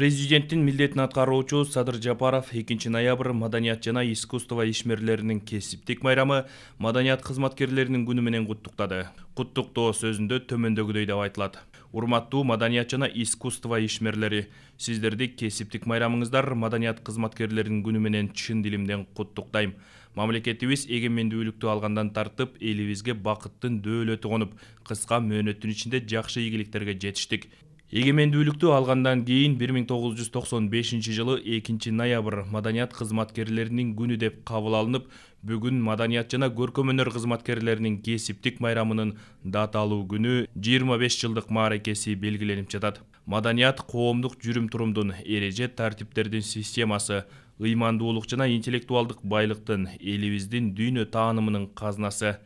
президенттин милдетин аткаруучу садыр жапаров 2 ноябрь маданият жана искусство ишмерлеринин кесиптик майрамы маданият кызматкерлеринин күнү менен куттуктады куттуктоо сөзүндө төмөндөгүдөй деп айтылат урматтуу маданият жана искусство ишмерлери сиздерди кесиптик майрамыңыздар маданият кызматкерлеринин күнү менен чын дилимден куттуктайм мамлекетибиз эгемендүүлүктү алгандан тартып элибизге бакыттын дөөлөтү конуп кыска мөөнөттүн ичинде жакшы ийгиликтерге жетиштик егемендүүлүктү алгандан кийин 1995 жылы 2 ноябрь маданият кызматкерлеринин күнү деп кабыл алынып бүгүн маданият жана көркөм өнөр кызматкерлеринин кесиптик майрамынын даталуу күнү 25 жылдык мааракеси белгиленип жатат маданият коомдук жүрүм турумдун эреже тартиптердин системасы ыймандуулук жана интеллектуалдык байлыктын элибиздин дүйнө таанымынын казынасы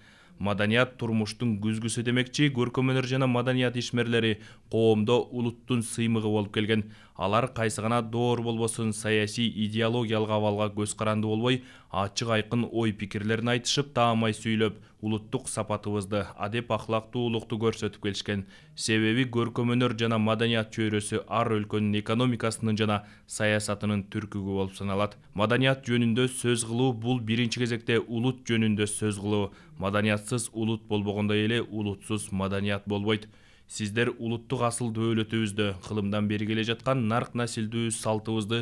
маданият турмуштун күзгүсү демекчи көркөм өнөр жана маданият ишмерлери коомдо улуттун сыймыгы болуп келген алар кайсы гана доор болбосун саясий идеологиялык абалга көз каранды болбой ачык айкын ой пикирлерин айтышып таамай сүйлөп улуттук сапатыбызды адеп ахлактуулукту көрсөтүп келишкен себеби көркөм өнөр жана маданият чөйрөсү ар өлкөнүн экономикасынын жана саясатынын түркүгү болуп саналат маданият жөнүндө сөз кылуу бул биринчи кезекте улут жөнүндө сөз кылуу маданиятсыз улут болбогондой эле улутсуз маданият болбойт сиздер улуттук асыл дөөлөтүбүздө кылымдан бери келе жаткан нарк насилдүү салтыбызды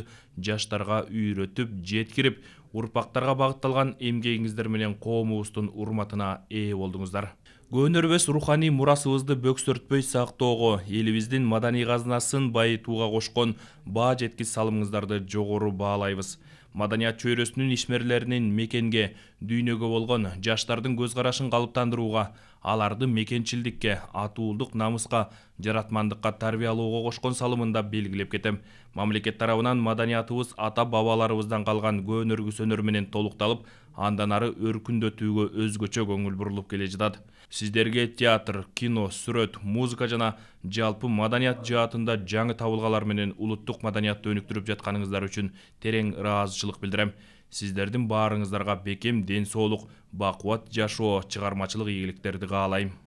жаштарга үйрөтүп жеткирип урпактарга багытталган эмгегиңиздер менен коомубуздун урматына ээ болдуңуздар көөнөрбөс руханий мурасыбызды бөксөртпөй сактоого элибиздин маданий казынасын байытууга кошкон баа жеткис салымыңыздарды жогору баалайбыз маданият чөйрөсүнүн ишмерлеринин мекенге дүйнөгө болгон жаштардын көз карашын калыптандырууга аларды мекенчилдикке атуулдук намыска жаратмандыкка тарбиялоого кошкон салымын да белгилеп кетем мамлекет тарабынан маданиятыбыз ата бабаларыбыздан калган көөнөргүс өнөр менен толукталып андан ары өркүндөтүүгө өзгөчө көңүл бурулуп келе жатат сиздерге театр кино сүрөт музыка жана жалпы маданият жаатында жаңы табылгалар менен улуттук маданиятты өнүктүрүп жатканыңыздар үчүн терең ыраазычылык билдирем сиздердин баарыңыздарга бекем ден соолук бакубат жашоо чыгармачылык ийгиликтерди каалайм